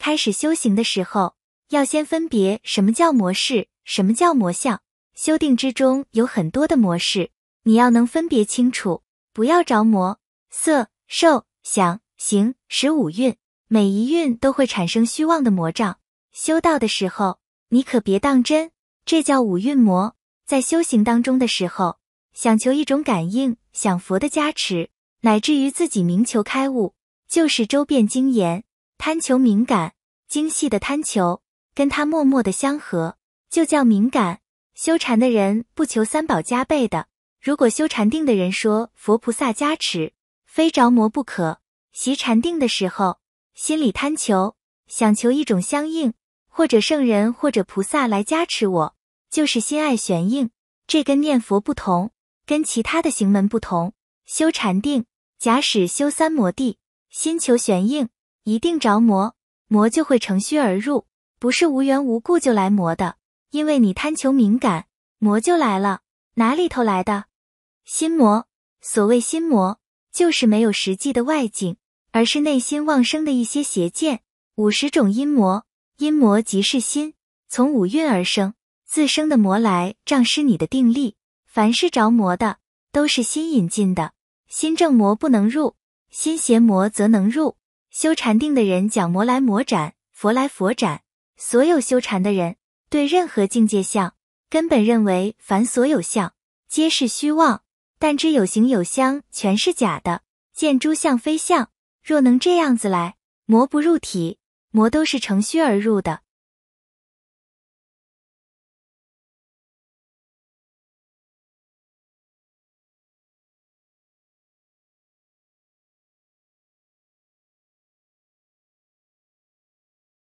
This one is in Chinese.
开始修行的时候，要先分别什么叫模式，什么叫魔相。修定之中有很多的模式，你要能分别清楚，不要着魔。色、受、想、行、识五蕴，每一蕴都会产生虚妄的魔障。修道的时候，你可别当真，这叫五蕴魔。在修行当中的时候，想求一种感应，想佛的加持，乃至于自己明求开悟，就是周遍精研。贪求敏感精细的贪求，跟他默默的相合，就叫敏感修禅的人不求三宝加倍的。如果修禅定的人说佛菩萨加持，非着魔不可。习禅定的时候，心里贪求，想求一种相应，或者圣人或者菩萨来加持我，就是心爱玄应。这跟念佛不同，跟其他的行门不同。修禅定，假使修三摩地，心求玄应。一定着魔，魔就会乘虚而入，不是无缘无故就来魔的，因为你贪求敏感，魔就来了。哪里头来的？心魔。所谓心魔，就是没有实际的外境，而是内心妄生的一些邪见。五十种阴魔，阴魔即是心，从五蕴而生，自生的魔来障失你的定力。凡是着魔的，都是心引进的，心正魔不能入，心邪魔则能入。修禅定的人讲魔来魔斩，佛来佛斩。所有修禅的人，对任何境界相，根本认为凡所有相，皆是虚妄。但知有形有相，全是假的，见诸相非相。若能这样子来，魔不入体，魔都是乘虚而入的。